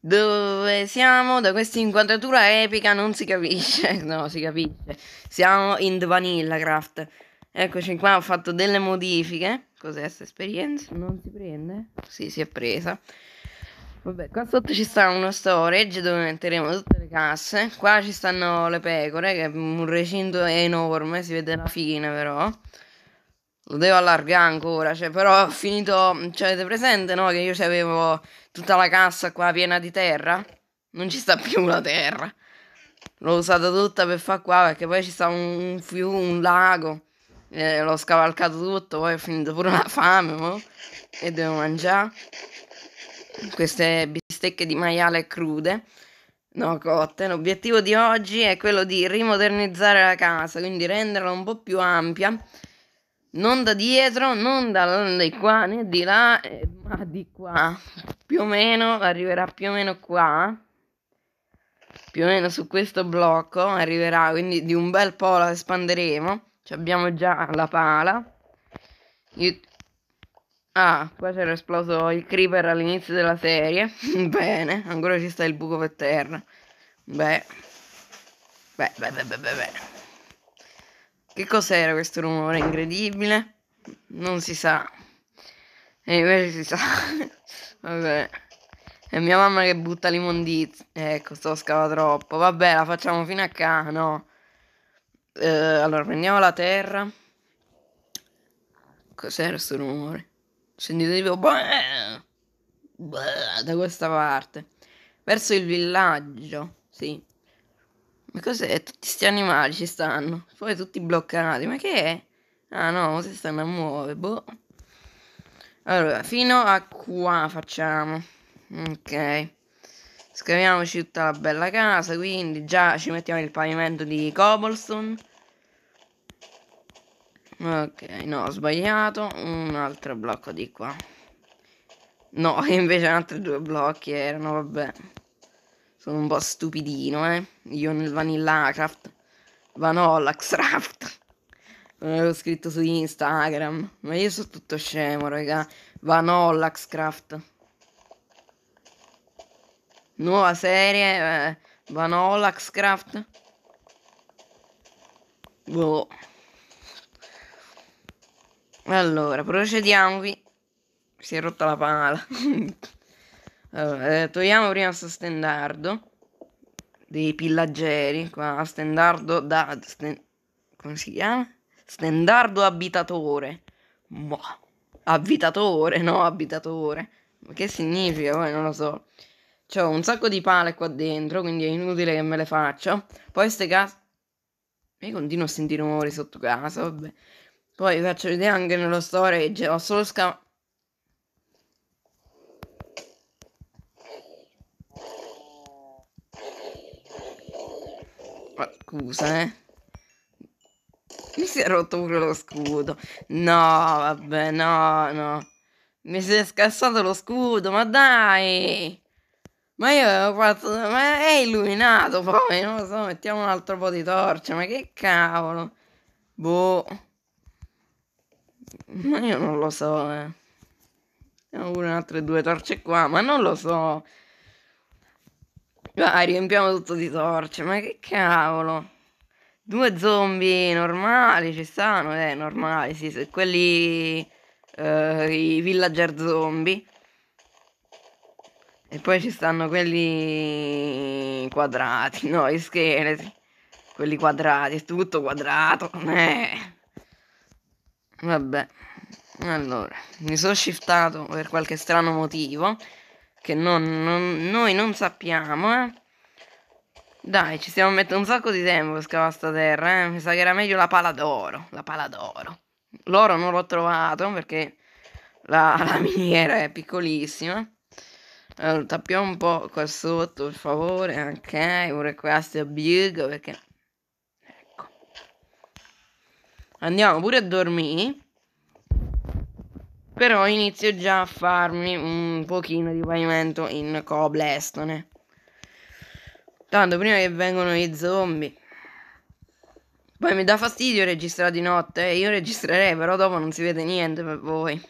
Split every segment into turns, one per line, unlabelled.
Dove siamo? Da questa inquadratura epica non si capisce. No, si capisce. Siamo in The Vanilla Craft. Eccoci qua, ho fatto delle modifiche. Cos'è questa esperienza? Non si prende? Sì, si è presa. Vabbè, qua sotto ci sta uno storage dove metteremo tutte le casse. Qua ci stanno le pecore, che è un recinto enorme, si vede la fine però lo devo allargare ancora, cioè, però ho finito, cioè, avete presente, no, che io avevo tutta la cassa qua piena di terra? Non ci sta più la terra. L'ho usata tutta per fare qua, perché poi ci sta un, un fiume, un lago, eh, l'ho scavalcato tutto, poi ho finito pure la fame, mo, e devo mangiare queste bistecche di maiale crude. No, cotte. L'obiettivo di oggi è quello di rimodernizzare la casa, quindi renderla un po' più ampia non da dietro, non da, di qua né di là, eh, ma di qua. Più o meno arriverà più o meno qua. Più o meno su questo blocco arriverà, quindi di un bel po' la espanderemo. Ci abbiamo già la pala. Io... Ah, qua c'era esploso il creeper all'inizio della serie. Bene, ancora ci sta il buco per terra. Beh. Beh, beh, beh, beh, beh. beh. Che cos'era questo rumore incredibile? Non si sa. E eh, invece si sa. Vabbè. È mia mamma che butta l'immondizia. Ecco, sto scava troppo. Vabbè, la facciamo fino a qua, no? Eh, allora, prendiamo la terra. Cos'era questo rumore? Sentite tipo... Bah! Bah! Da questa parte. Verso il villaggio. Sì, ma cos'è? Tutti sti animali ci stanno. Poi tutti bloccati. Ma che è? Ah no, si stanno a muovere. Boh. Allora, fino a qua facciamo. Ok. Scriviamoci tutta la bella casa. Quindi già ci mettiamo il pavimento di cobblestone. Ok, no, ho sbagliato. Un altro blocco di qua. No, invece altri due blocchi erano, vabbè. Sono un po' stupidino, eh. Io nel Vanilla Craft. Vanolla Craft. Non l'avevo scritto su Instagram. Ma io sono tutto scemo, raga. Vanolla Craft. Nuova serie. Eh. Vanolla Craft. Boh. Allora, procediamo qui. Si è rotta la pala. Allora, eh, togliamo prima sto stendardo dei pillaggeri, qua stendardo da... Sten, come si chiama? Stendardo abitatore. Boh, abitatore, no abitatore. Ma che significa? Poi non lo so. C'ho un sacco di pale qua dentro, quindi è inutile che me le faccio. Poi queste case... Io continuo a sentire rumori sotto casa, vabbè. Poi vi faccio vedere anche nello storage, ho solo scavato... scusa, eh. Mi si è rotto pure lo scudo. No, vabbè, no, no. Mi si è scassato lo scudo, ma dai! Ma io avevo fatto... Ma è illuminato poi, non lo so, mettiamo un altro po' di torce, ma che cavolo! Boh. Ma io non lo so, eh. Abbiamo pure altre due torce qua, ma non lo so. Vai, riempiamo tutto di torce. Ma che cavolo? Due zombie normali ci stanno, eh, normali, sì, se quelli... Eh, I villager zombie. E poi ci stanno quelli quadrati, no, i scheletri. Quelli quadrati, è tutto quadrato. Eh. Vabbè. Allora, mi sono shiftato per qualche strano motivo che non, non, noi non sappiamo, eh. Dai, ci stiamo mettendo un sacco di tempo per scavare sta terra, eh. Mi sa che era meglio la pala d'oro, la pala d'oro. L'oro non l'ho trovato perché la, la miniera è piccolissima. Allora, tappiamo un po' qua sotto, per favore. Ok, pure questo è big perché... Ecco. Andiamo pure a dormire. Però inizio già a farmi un pochino di pavimento in coblestone. Tanto prima che vengano i zombie. Poi mi dà fastidio registrare di notte. Eh. Io registrerei, però dopo non si vede niente per voi.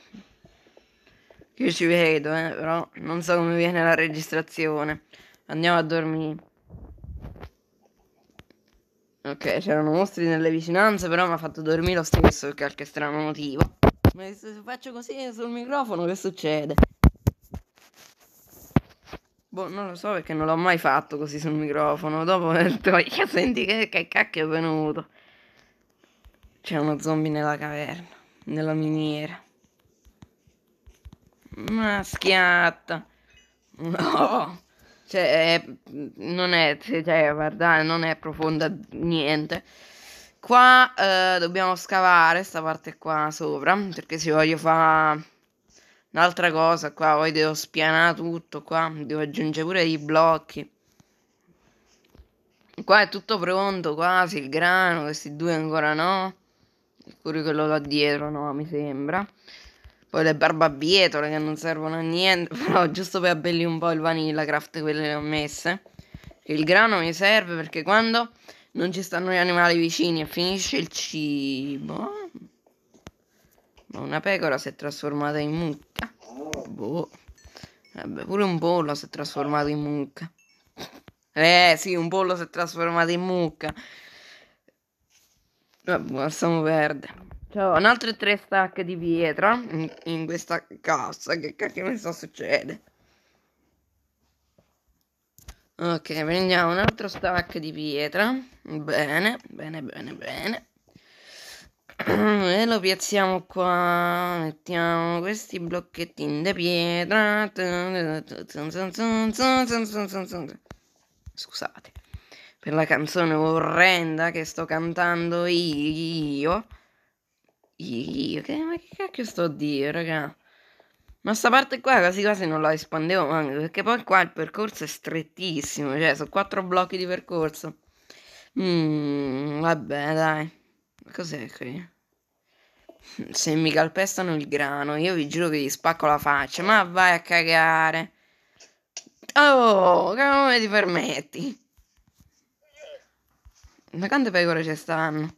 Io ci vedo, eh, però non so come viene la registrazione. Andiamo a dormire. Ok, c'erano mostri nelle vicinanze, però mi ha fatto dormire lo stesso per qualche strano motivo. Ma se faccio così sul microfono che succede? Boh, non lo so perché non l'ho mai fatto così sul microfono. Dopo senti che, che cacchio è venuto. C'è uno zombie nella caverna, nella miniera. Ma schiatta. No. Cioè, è, non è, cioè, guardate, non è profonda niente. Qua eh, dobbiamo scavare questa parte qua sopra, perché se voglio fare un'altra cosa qua, poi devo spianare tutto qua, devo aggiungere pure i blocchi. Qua è tutto pronto, quasi il grano, questi due ancora no. Sicuro quello là dietro no, mi sembra. Poi le barbabietole che non servono a niente, però giusto per abbellire un po' il vanilla craft quelle le ho messe. Il grano mi serve perché quando non ci stanno gli animali vicini e finisce il cibo. Ma una pecora si è trasformata in mucca. Boh. Vabbè, pure un pollo si è trasformato in mucca. Eh sì, un pollo si è trasformato in mucca. Vabbè, lasciamo perdere. Ciao, un altro tre stack di pietra in, in questa cassa. Che cacchio mi sta succedendo? Ok, prendiamo un altro stack di pietra. Bene, bene, bene, bene. E lo piazziamo qua. Mettiamo questi blocchettini di pietra. Scusate per la canzone orrenda che sto cantando io. Io, che, ma che cacchio sto a dire, raga? Ma sta parte qua quasi quasi non la espandevo manco, perché poi qua il percorso è strettissimo, cioè sono quattro blocchi di percorso. Mmm, vabbè, dai. Cos'è qui? Se mi calpestano il grano, io vi giuro che gli spacco la faccia, ma vai a cagare. Oh, come ti permetti? Ma quante pecore ci stanno?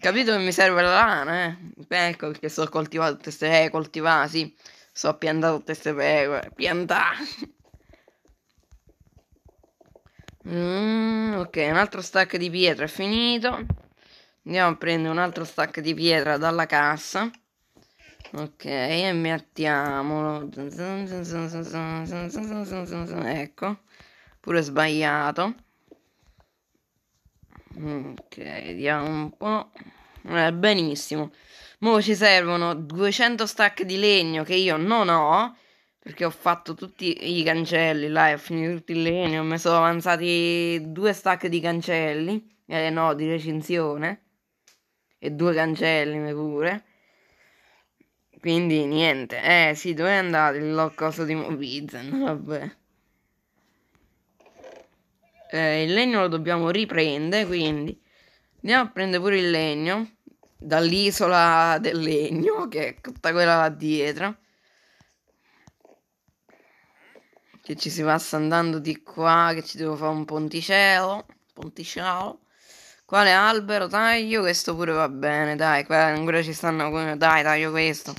Capito che mi serve la lana, eh? Ecco perché sto coltivando tutte queste pecore, coltivare, sì. Sto piantando tutte queste pecore, piantare. Mm, ok, un altro stack di pietra è finito. Andiamo a prendere un altro stack di pietra dalla cassa. Ok, e mettiamolo. Ecco, pure sbagliato. Ok, vediamo un po'. Eh, benissimo. Mo ci servono 200 stack di legno che io non ho. Perché ho fatto tutti i cancelli là e ho finito tutto il legno. Mi sono avanzati due stack di cancelli. Eh no, di recinzione. E due cancelli pure. Quindi niente. Eh sì, dove è andato il coso di Mobizen? Vabbè eh, il legno lo dobbiamo riprendere, quindi andiamo a prendere pure il legno dall'isola del legno, che è tutta quella là dietro. Che ci si passa andando di qua, che ci devo fare un ponticello, ponticello. Quale albero taglio? Questo pure va bene, dai, qua ancora ci stanno, dai, taglio questo.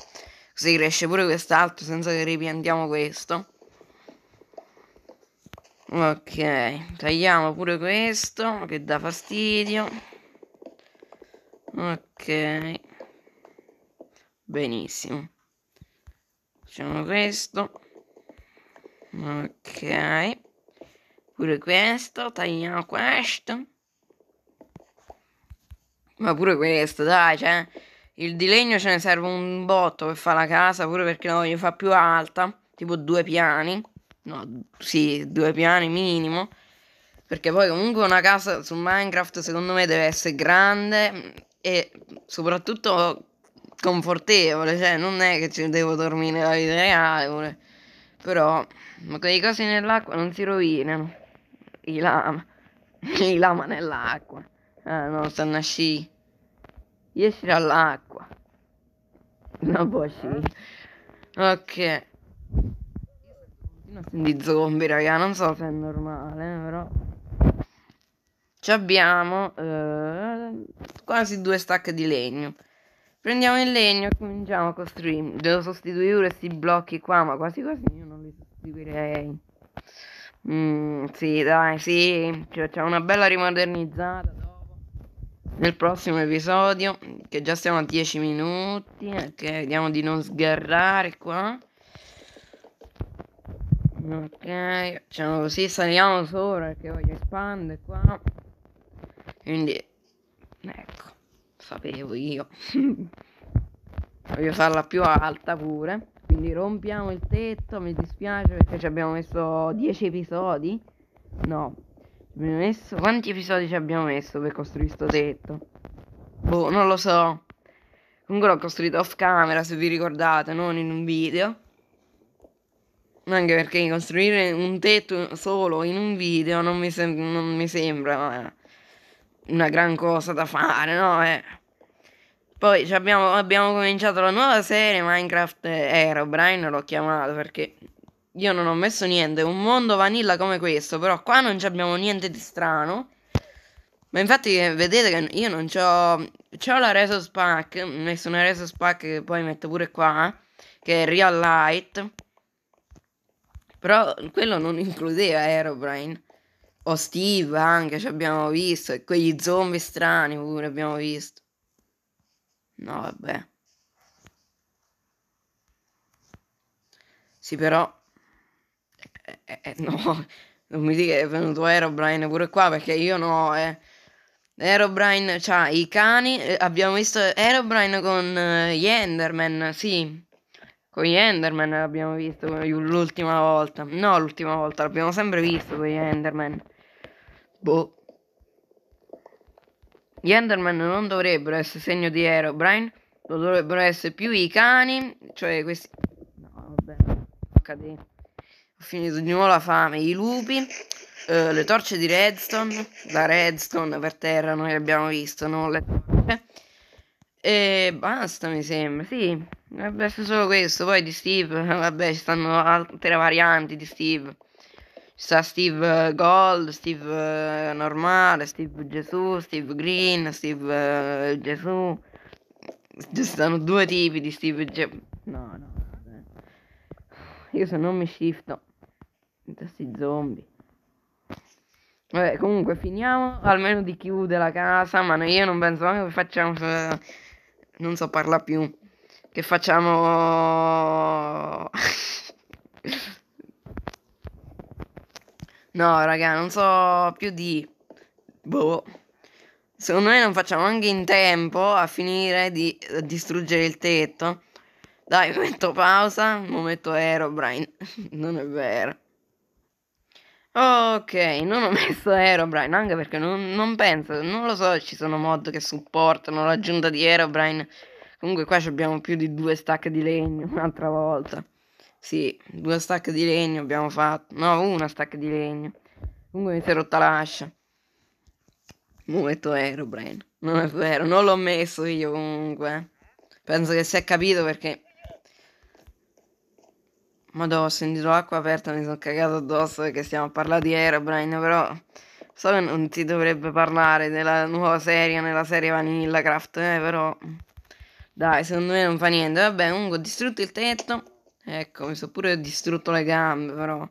Così cresce pure quest'altro senza che ripiantiamo questo. Ok, tagliamo pure questo che dà fastidio. Ok. Benissimo. Facciamo questo. Ok. Pure questo, tagliamo questo. Ma pure questo, dai, cioè, il di legno ce ne serve un botto per fare la casa, pure perché la voglio fare più alta, tipo due piani no, sì, due piani minimo. Perché poi comunque una casa su Minecraft secondo me deve essere grande e soprattutto confortevole, cioè non è che ci devo dormire la vita reale, pure. però ma quei cosi nell'acqua non si rovinano. I lama, i lama nell'acqua. Ah no, stanno a sci. io Esci dall'acqua. Non può boh, sci. Ok di zombie, raga, non so se è normale, eh, però... Ci abbiamo eh, quasi due stack di legno. Prendiamo il legno e cominciamo a costruire. Devo sostituire questi blocchi qua, ma quasi quasi io non li sostituirei. Mm, sì, dai, sì, cioè, c'è una bella rimodernizzata dopo. Nel prossimo episodio, che già siamo a 10 minuti, ok, eh, vediamo di non sgarrare qua ok facciamo così saliamo sopra perché voglio espandere qua quindi ecco sapevo io voglio farla più alta pure quindi rompiamo il tetto mi dispiace perché ci abbiamo messo 10 episodi no abbiamo messo quanti episodi ci abbiamo messo per costruire questo tetto boh non lo so comunque l'ho costruito off camera se vi ricordate non in un video anche perché costruire un tetto solo in un video non mi, sem- non mi sembra una gran cosa da fare, no? Eh. Poi abbiamo, abbiamo, cominciato la nuova serie Minecraft eh, Era, Brian l'ho chiamato perché io non ho messo niente, un mondo vanilla come questo, però qua non abbiamo niente di strano. Ma infatti eh, vedete che io non c'ho... C'ho la Resource Pack, ho messo una Resource Pack che poi metto pure qua, che è Real Light. Però quello non includeva Aerobrain O Steve anche ci abbiamo visto. E quegli zombie strani pure abbiamo visto. No, vabbè. Sì, però... Eh, eh, eh no, non mi dica che è venuto Aerobrain pure qua perché io no, eh. Aerobrine, cioè i cani, eh, abbiamo visto Aerobrine con eh, gli Enderman, sì. Con gli Enderman l'abbiamo visto l'ultima volta. No, l'ultima volta, l'abbiamo sempre visto con gli Enderman. Boh. Gli Enderman non dovrebbero essere segno di Herobrine, lo dovrebbero essere più i cani, cioè questi... No, vabbè, HD. Ho finito di nuovo la fame. I lupi, eh, le torce di redstone, la redstone per terra noi abbiamo visto, non le torce. E basta mi sembra, sì è eh, best solo questo, poi di Steve, eh, vabbè, ci stanno altre varianti di Steve. Ci sta Steve eh, Gold, Steve normale, Steve Gesù, Steve Green, Steve Gesù. Ci stanno due tipi di Steve Gesù. No, no. Io se non mi shifto. Questi zombie. Vabbè, comunque finiamo almeno di chiudere la casa, ma io non penso che facciamo... Non so parla più che facciamo... no, raga, non so più di... Boh. Secondo me non facciamo anche in tempo a finire di distruggere il tetto. Dai, metto pausa, mo metto Aerobrine. non è vero. Ok, non ho messo Aerobrine anche perché non, non penso, non lo so, ci sono mod che supportano l'aggiunta di Aerobrine Comunque qua abbiamo più di due stack di legno un'altra volta. Sì, due stack di legno abbiamo fatto. No, una stack di legno. Comunque mi si è rotta l'ascia. Momento ero, Brain.
Non è vero,
non l'ho messo io comunque. Eh. Penso che si è capito perché... Madonna, ho sentito l'acqua aperta, mi sono cagato addosso perché stiamo a parlare di Aerobrain, però so che non si dovrebbe parlare della nuova serie, nella serie Vanilla Craft, eh, però... Dai, secondo me non fa niente. Vabbè, comunque ho distrutto il tetto. Ecco, mi sono pure distrutto le gambe, però.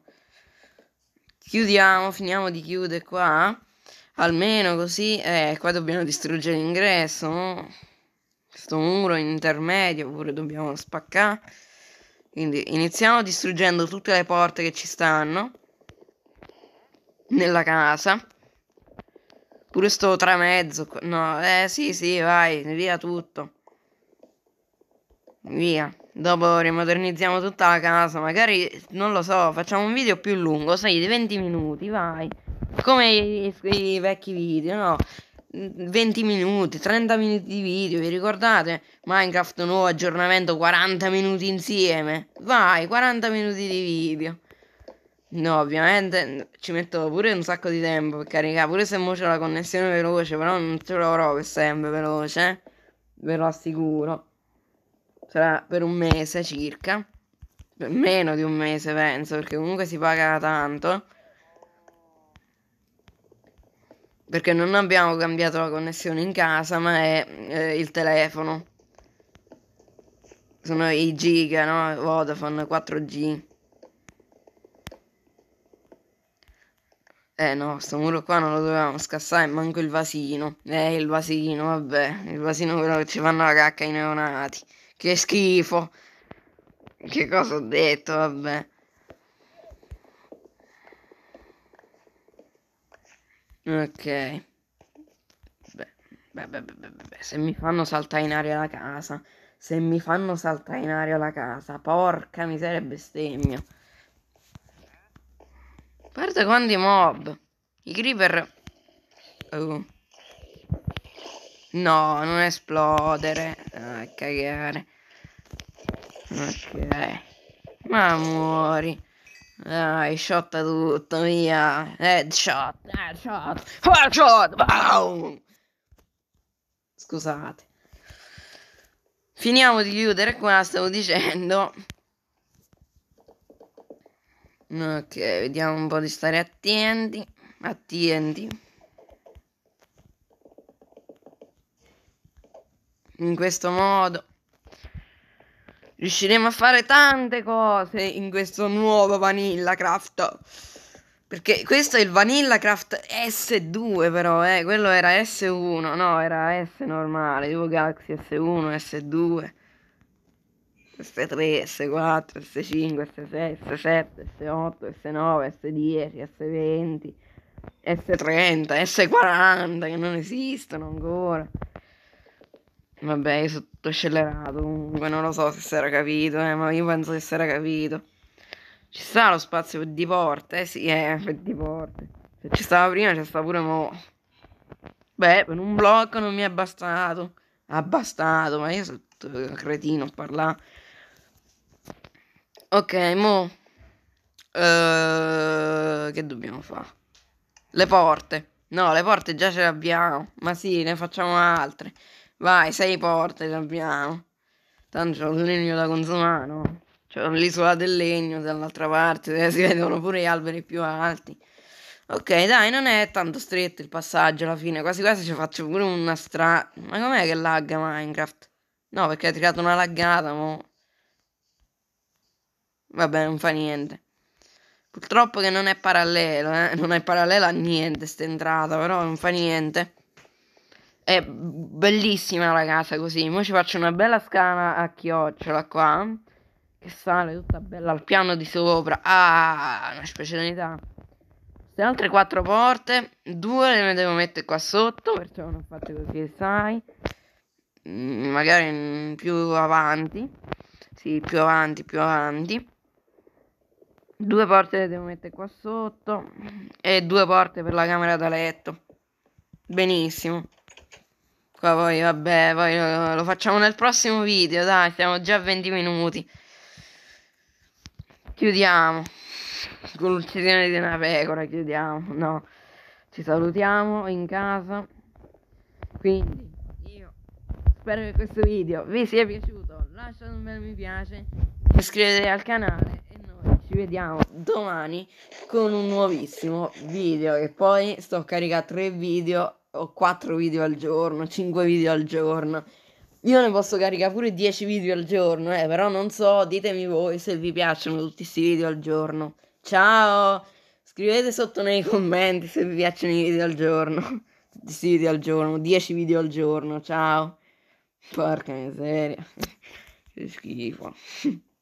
Chiudiamo, finiamo di chiudere qua. Almeno così. Eh, qua dobbiamo distruggere l'ingresso. No? Questo muro intermedio, pure dobbiamo spaccare. Quindi iniziamo distruggendo tutte le porte che ci stanno. Nella casa. Pure sto tramezzo. No, eh sì, sì, vai, via tutto. Via. Dopo rimodernizziamo tutta la casa. Magari, non lo so, facciamo un video più lungo, sai, di 20 minuti, vai. Come i, i, i vecchi video, no? 20 minuti, 30 minuti di video, vi ricordate? Minecraft nuovo aggiornamento, 40 minuti insieme. Vai, 40 minuti di video. No, ovviamente ci metto pure un sacco di tempo per caricare, pure se mo c'è la connessione veloce, però non ce l'avrò che sempre veloce, eh? ve lo assicuro sarà per un mese circa, meno di un mese penso, perché comunque si paga tanto. Perché non abbiamo cambiato la connessione in casa, ma è eh, il telefono. Sono i giga, no? Vodafone 4G. Eh no, sto muro qua non lo dovevamo scassare, manco il vasino. Eh, il vasino, vabbè, il vasino quello che ci fanno la cacca i neonati. Che schifo. Che cosa ho detto, vabbè. Ok. Beh, beh, beh, beh, se mi fanno saltare in aria la casa. Se mi fanno saltare in aria la casa. Porca miseria, bestemmia. Guarda quanti mob. I creeper... Oh. No, non esplodere. Ah, cagare. Ok. Ma muori. Dai, shotta tutto, via. Headshot, headshot, headshot. Wow! Scusate. Finiamo di chiudere qua, stavo dicendo. Ok, vediamo un po' di stare attenti. Attenti. In questo modo riusciremo a fare tante cose in questo nuovo Vanilla Craft. Perché questo è il Vanilla Craft S2 però, eh, quello era S1, no, era S normale, tipo Galaxy S1, S2, S3, S4, S5, S6, S7, S8, S9, S10, S20, S30, S40 che non esistono ancora. Vabbè, io sono tutto scellerato, comunque non lo so se si era capito, eh, ma io penso che si era capito. Ci sta lo spazio di porte, eh sì, eh, di porte. Se ci stava prima ci sta pure mo. Beh, per un blocco non mi è bastato. Abbastato, ma io sono un cretino a parlare. Ok, mo... Uh, che dobbiamo fare? Le porte. No, le porte già ce le abbiamo. Ma sì, ne facciamo altre. Vai, sei porte ci abbiamo. Tanto c'è un legno da consumare, no? C'è l'isola del legno dall'altra parte, eh, si vedono pure gli alberi più alti. Ok, dai, non è tanto stretto il passaggio alla fine, quasi quasi ci faccio pure una strada. Ma com'è che lagga Minecraft? No, perché ha tirato una laggata, mo. Vabbè, non fa niente. Purtroppo che non è parallelo, eh? Non è parallelo a niente sta entrata, però non fa niente. È bellissima la casa così. Ora ci faccio una bella scala a chiocciola qua. Che sale tutta bella al piano di sopra. Ah, una specialità. Queste altre quattro porte. Due le devo mettere qua sotto. Perciò non fate così, sai. Mm, magari più avanti. Sì, più avanti, più avanti. Due porte le devo mettere qua sotto. E due porte per la camera da letto. Benissimo. Qua poi, vabbè, poi lo, lo facciamo nel prossimo video, dai, siamo già a 20 minuti. Chiudiamo. Con l'uccisione di una pecora, chiudiamo, no. Ci salutiamo in casa. Quindi, io spero che questo video vi sia piaciuto. Lasciate un bel mi piace, iscrivetevi al canale e noi ci vediamo domani con un nuovissimo video che poi sto a caricare tre video ho 4 video al giorno, 5 video al giorno. Io ne posso caricare pure 10 video al giorno, eh, però non so, ditemi voi se vi piacciono tutti questi video al giorno. Ciao! Scrivete sotto nei commenti se vi piacciono i video al giorno. Tutti questi video al giorno, 10 video al giorno, ciao! Porca miseria, che schifo.